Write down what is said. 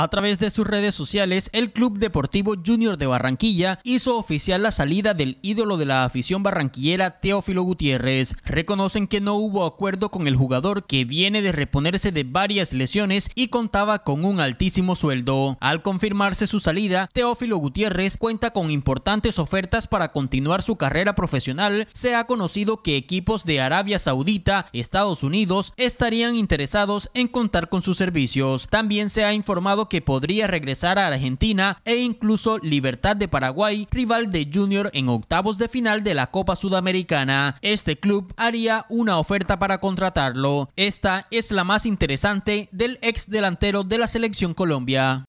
A través de sus redes sociales, el Club Deportivo Junior de Barranquilla hizo oficial la salida del ídolo de la afición barranquillera Teófilo Gutiérrez. Reconocen que no hubo acuerdo con el jugador que viene de reponerse de varias lesiones y contaba con un altísimo sueldo. Al confirmarse su salida, Teófilo Gutiérrez cuenta con importantes ofertas para continuar su carrera profesional. Se ha conocido que equipos de Arabia Saudita, Estados Unidos, estarían interesados en contar con sus servicios. También se ha informado que podría regresar a Argentina e incluso Libertad de Paraguay, rival de Junior en octavos de final de la Copa Sudamericana. Este club haría una oferta para contratarlo. Esta es la más interesante del ex delantero de la selección Colombia.